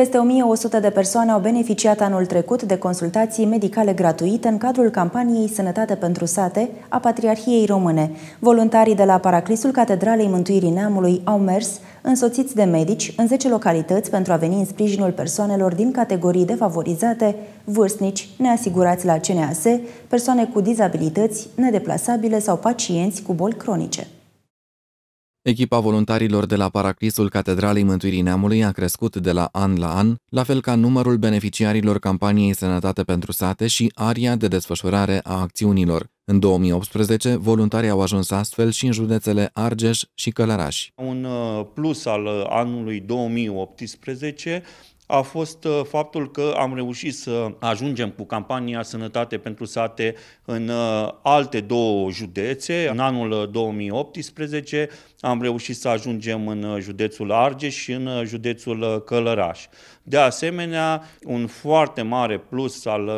Peste 1100 de persoane au beneficiat anul trecut de consultații medicale gratuite în cadrul campaniei Sănătate pentru Sate a Patriarhiei Române. Voluntarii de la Paraclisul Catedralei Mântuirii Neamului au mers, însoțiți de medici, în 10 localități pentru a veni în sprijinul persoanelor din categorii defavorizate, vârstnici, neasigurați la CNAS, persoane cu dizabilități, nedeplasabile sau pacienți cu boli cronice. Echipa voluntarilor de la Paraclisul Catedralei Mântuirii Neamului a crescut de la an la an, la fel ca numărul beneficiarilor campaniei Sănătate pentru Sate și aria de desfășurare a acțiunilor. În 2018, voluntarii au ajuns astfel și în județele Argeș și Călăraș. Un uh, plus al uh, anului 2018 a fost uh, faptul că am reușit să ajungem cu campania Sănătate pentru Sate în uh, alte două județe. În anul 2018 uh, am reușit să ajungem în județul Argeș și în județul Călăraș. De asemenea, un foarte mare plus al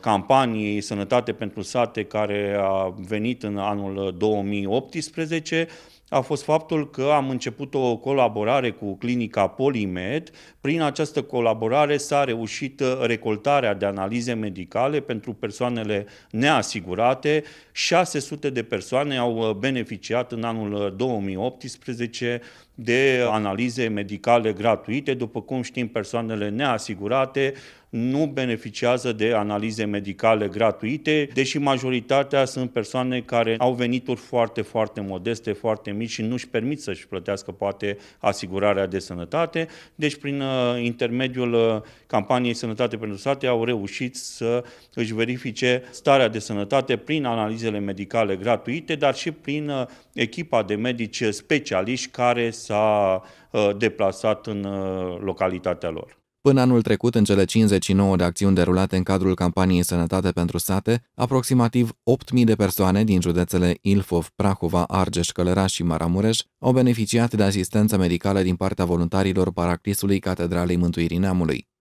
campaniei Sănătate pentru Sate care a venit în anul 2018 a fost faptul că am început o colaborare cu clinica Polimed. Prin această colaborare s-a reușit uh, recoltarea de analize medicale pentru persoanele neasigurate. 600 de persoane au uh, beneficiat în anul 2018 uh, de analize medicale gratuite. După cum știm, persoanele neasigurate nu beneficiază de analize medicale gratuite, deși majoritatea sunt persoane care au venituri foarte, foarte modeste, foarte mici și nu își permit să-și plătească poate asigurarea de sănătate. Deci prin uh, intermediul uh, campaniei Sănătate pentru Sate au reușit să își verifice starea de sănătate prin analizele medicale gratuite, dar și prin uh, echipa de medici specialiști care s-a deplasat în localitatea lor. Până anul trecut, în cele 59 de acțiuni derulate în cadrul campaniei Sănătate pentru Sate, aproximativ 8.000 de persoane din județele Ilfov, Prahova, Argeș, Călăraș și Maramureș au beneficiat de asistență medicală din partea voluntarilor Paraclisului Catedralei Mântuirii Neamului.